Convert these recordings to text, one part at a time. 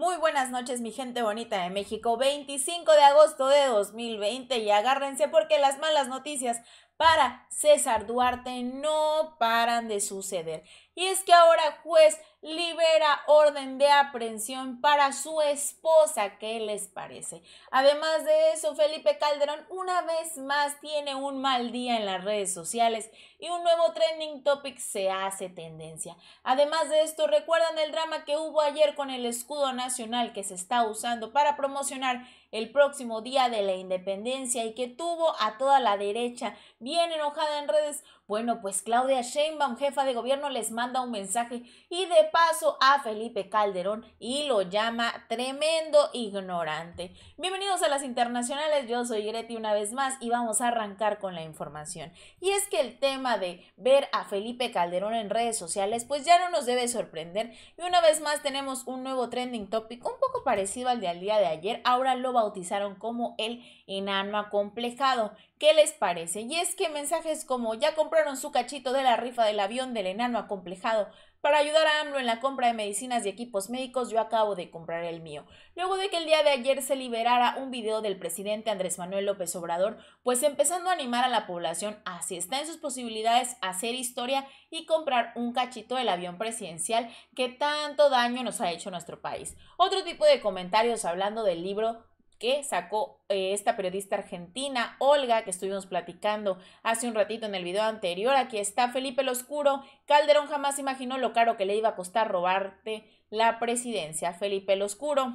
Muy buenas noches, mi gente bonita de México. 25 de agosto de 2020 y agárrense porque las malas noticias para César Duarte no paran de suceder. Y es que ahora juez libera orden de aprehensión para su esposa, ¿qué les parece? Además de eso, Felipe Calderón una vez más tiene un mal día en las redes sociales y un nuevo trending topic se hace tendencia. Además de esto, recuerdan el drama que hubo ayer con el escudo nacional que se está usando para promocionar el próximo día de la independencia y que tuvo a toda la derecha bien enojada en redes. Bueno, pues Claudia Sheinbaum, jefa de gobierno, les manda un mensaje y de paso a Felipe Calderón y lo llama tremendo ignorante. Bienvenidos a las internacionales, yo soy Greti una vez más y vamos a arrancar con la información. Y es que el tema de ver a Felipe Calderón en redes sociales pues ya no nos debe sorprender y una vez más tenemos un nuevo trending topic un poco parecido al del día de ayer, ahora lo bautizaron como el enano acomplejado. ¿Qué les parece? Y es que mensajes como ya compraron su cachito de la rifa del avión del enano acomplejado para ayudar a AMLO en la compra de medicinas y equipos médicos, yo acabo de comprar el mío. Luego de que el día de ayer se liberara un video del presidente Andrés Manuel López Obrador, pues empezando a animar a la población así está en sus posibilidades hacer historia y comprar un cachito del avión presidencial que tanto daño nos ha hecho nuestro país. Otro tipo de comentarios hablando del libro que sacó eh, esta periodista argentina, Olga, que estuvimos platicando hace un ratito en el video anterior. Aquí está Felipe el Oscuro. Calderón jamás imaginó lo caro que le iba a costar robarte la presidencia. Felipe el Oscuro,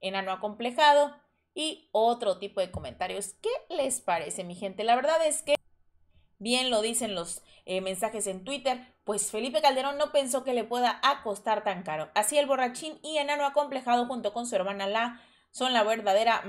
enano acomplejado y otro tipo de comentarios. ¿Qué les parece, mi gente? La verdad es que... Bien lo dicen los eh, mensajes en Twitter, pues Felipe Calderón no pensó que le pueda costar tan caro. Así el borrachín y enano acomplejado junto con su hermana la son la verdadera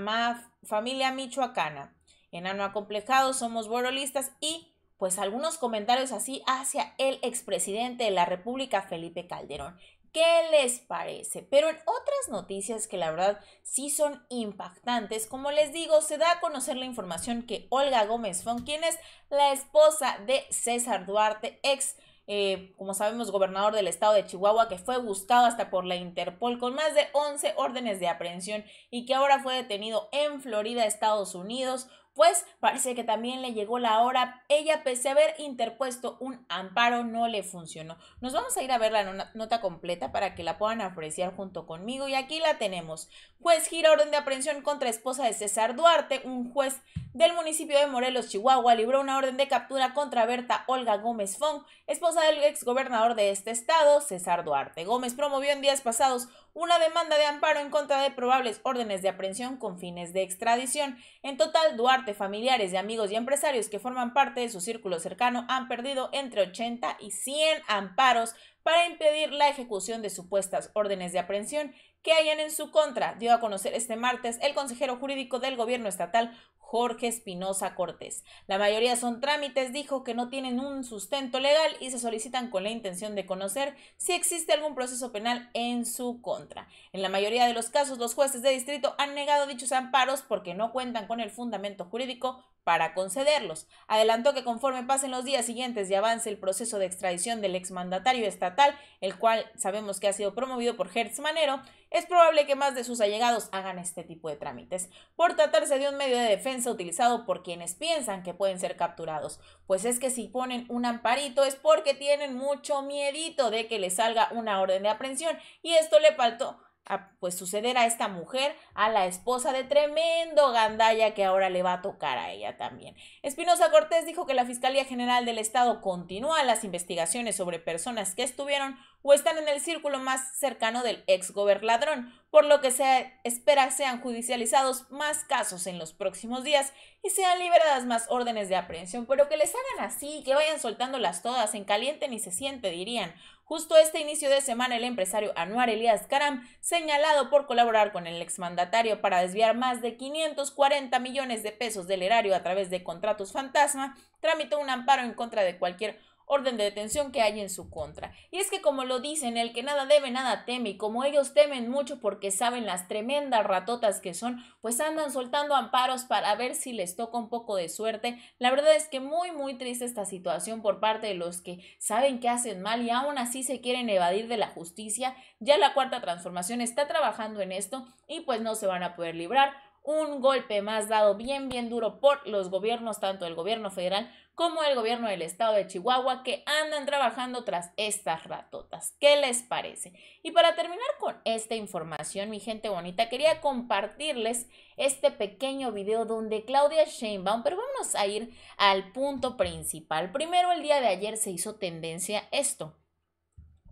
familia michoacana. Enano acomplejado, somos borolistas y pues algunos comentarios así hacia el expresidente de la República, Felipe Calderón. ¿Qué les parece? Pero en otras noticias que la verdad sí son impactantes, como les digo, se da a conocer la información que Olga Gómez Fon, quien es la esposa de César Duarte, ex eh, como sabemos, gobernador del estado de Chihuahua, que fue buscado hasta por la Interpol con más de 11 órdenes de aprehensión y que ahora fue detenido en Florida, Estados Unidos pues parece que también le llegó la hora. Ella, pese a haber interpuesto un amparo, no le funcionó. Nos vamos a ir a ver la nota completa para que la puedan apreciar junto conmigo. Y aquí la tenemos. Juez gira orden de aprehensión contra esposa de César Duarte. Un juez del municipio de Morelos, Chihuahua, libró una orden de captura contra Berta Olga Gómez Fong, esposa del ex gobernador de este estado, César Duarte. Gómez promovió en días pasados una demanda de amparo en contra de probables órdenes de aprehensión con fines de extradición. En total, Duarte, familiares de amigos y empresarios que forman parte de su círculo cercano han perdido entre 80 y 100 amparos para impedir la ejecución de supuestas órdenes de aprehensión que hayan en su contra, dio a conocer este martes el consejero jurídico del gobierno estatal Jorge Espinosa Cortés. La mayoría son trámites, dijo, que no tienen un sustento legal y se solicitan con la intención de conocer si existe algún proceso penal en su contra. En la mayoría de los casos, los jueces de distrito han negado dichos amparos porque no cuentan con el fundamento jurídico para concederlos. Adelantó que conforme pasen los días siguientes y avance el proceso de extradición del exmandatario estatal, el cual sabemos que ha sido promovido por Hertz Manero, es probable que más de sus allegados hagan este tipo de trámites, por tratarse de un medio de defensa utilizado por quienes piensan que pueden ser capturados. Pues es que si ponen un amparito es porque tienen mucho miedito de que les salga una orden de aprehensión y esto le faltó a, pues suceder a esta mujer, a la esposa de tremendo gandaya que ahora le va a tocar a ella también. Espinosa Cortés dijo que la Fiscalía General del Estado continúa las investigaciones sobre personas que estuvieron o están en el círculo más cercano del ex ladrón, por lo que se espera sean judicializados más casos en los próximos días y sean liberadas más órdenes de aprehensión, pero que les hagan así, que vayan soltándolas todas, en caliente ni se siente, dirían. Justo este inicio de semana, el empresario Anuar Elías Karam, señalado por colaborar con el exmandatario para desviar más de 540 millones de pesos del erario a través de contratos fantasma, tramitó un amparo en contra de cualquier orden de detención que hay en su contra. Y es que como lo dicen, el que nada debe, nada teme, y como ellos temen mucho porque saben las tremendas ratotas que son, pues andan soltando amparos para ver si les toca un poco de suerte. La verdad es que muy, muy triste esta situación por parte de los que saben que hacen mal y aún así se quieren evadir de la justicia. Ya la cuarta transformación está trabajando en esto y pues no se van a poder librar un golpe más dado bien, bien duro por los gobiernos, tanto el gobierno federal como el gobierno del estado de Chihuahua que andan trabajando tras estas ratotas. ¿Qué les parece? Y para terminar con esta información, mi gente bonita, quería compartirles este pequeño video donde Claudia Sheinbaum, pero vamos a ir al punto principal. Primero, el día de ayer se hizo tendencia esto.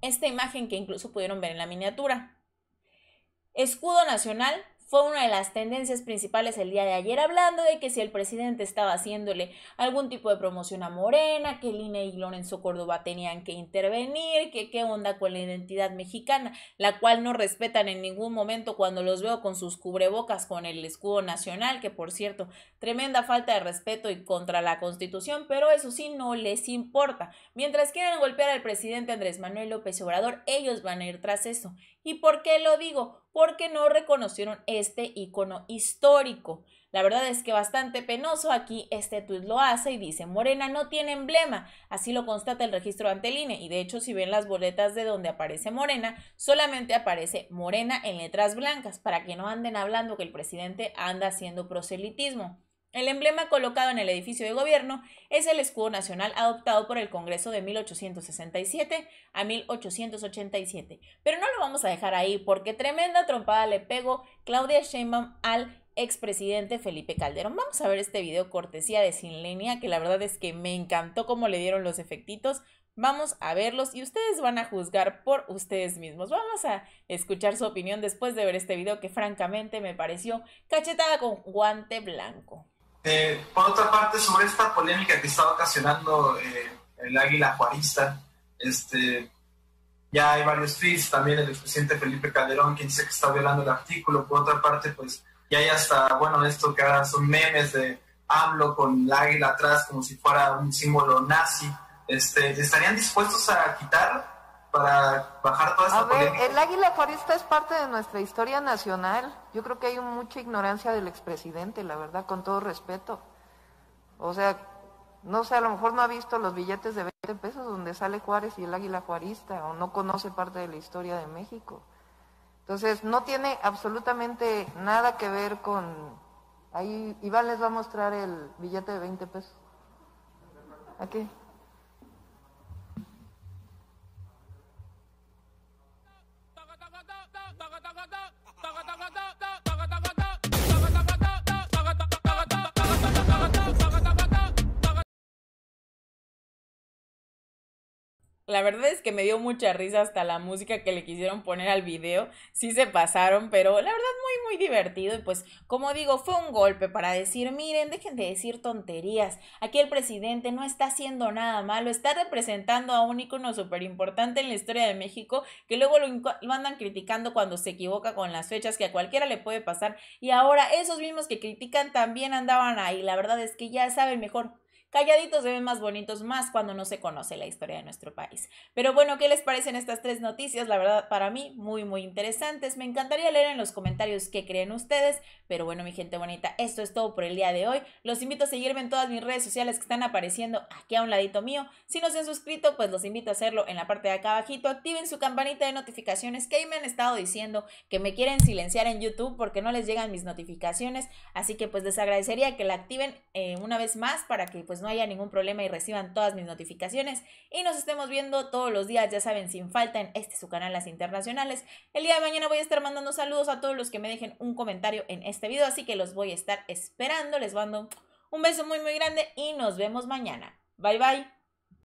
Esta imagen que incluso pudieron ver en la miniatura. Escudo nacional fue una de las tendencias principales el día de ayer, hablando de que si el presidente estaba haciéndole algún tipo de promoción a Morena, que Lina y Lorenzo Córdoba tenían que intervenir, que qué onda con la identidad mexicana, la cual no respetan en ningún momento cuando los veo con sus cubrebocas, con el escudo nacional, que por cierto, tremenda falta de respeto y contra la constitución, pero eso sí no les importa. Mientras quieran golpear al presidente Andrés Manuel López Obrador, ellos van a ir tras eso. ¿Y por qué lo digo? porque no reconocieron este icono histórico. La verdad es que bastante penoso, aquí este tuit lo hace y dice, Morena no tiene emblema, así lo constata el registro ante Línea y de hecho si ven las boletas de donde aparece Morena, solamente aparece Morena en letras blancas, para que no anden hablando que el presidente anda haciendo proselitismo. El emblema colocado en el edificio de gobierno es el escudo nacional adoptado por el Congreso de 1867 a 1887. Pero no lo vamos a dejar ahí porque tremenda trompada le pegó Claudia Sheinbaum al expresidente Felipe Calderón. Vamos a ver este video cortesía de Sin Línea que la verdad es que me encantó cómo le dieron los efectitos. Vamos a verlos y ustedes van a juzgar por ustedes mismos. Vamos a escuchar su opinión después de ver este video que francamente me pareció cachetada con guante blanco. Eh, por otra parte, sobre esta polémica que está ocasionando eh, el águila juarista, este, ya hay varios tweets, también el expresidente Felipe Calderón, quien dice que está violando el artículo, por otra parte, pues ya hay hasta, bueno, esto que ahora son memes de AMLO con el águila atrás como si fuera un símbolo nazi, este, ¿estarían dispuestos a quitar bajar A ver, el águila juarista es parte de nuestra historia nacional. Yo creo que hay mucha ignorancia del expresidente, la verdad, con todo respeto. O sea, no sé, a lo mejor no ha visto los billetes de 20 pesos donde sale Juárez y el águila juarista, o no conoce parte de la historia de México. Entonces, no tiene absolutamente nada que ver con... Ahí Iván les va a mostrar el billete de 20 pesos. Aquí. La verdad es que me dio mucha risa hasta la música que le quisieron poner al video. Sí se pasaron, pero la verdad muy, muy divertido. Y pues, como digo, fue un golpe para decir, miren, dejen de decir tonterías. Aquí el presidente no está haciendo nada malo, está representando a un icono súper importante en la historia de México, que luego lo, lo andan criticando cuando se equivoca con las fechas, que a cualquiera le puede pasar. Y ahora esos mismos que critican también andaban ahí. La verdad es que ya saben mejor Calladitos se ven más bonitos, más cuando no se conoce la historia de nuestro país. Pero bueno, ¿qué les parecen estas tres noticias? La verdad, para mí, muy, muy interesantes. Me encantaría leer en los comentarios qué creen ustedes. Pero bueno, mi gente bonita, esto es todo por el día de hoy. Los invito a seguirme en todas mis redes sociales que están apareciendo aquí a un ladito mío. Si no se han suscrito, pues los invito a hacerlo en la parte de acá abajito. Activen su campanita de notificaciones que ahí me han estado diciendo que me quieren silenciar en YouTube porque no les llegan mis notificaciones. Así que pues les agradecería que la activen eh, una vez más para que pues no haya ningún problema y reciban todas mis notificaciones. Y nos estemos viendo todos los días, ya saben, sin falta en este su canal Las Internacionales. El día de mañana voy a estar mandando saludos a todos los que me dejen un comentario en este video, así que los voy a estar esperando. Les mando un beso muy muy grande y nos vemos mañana. Bye bye.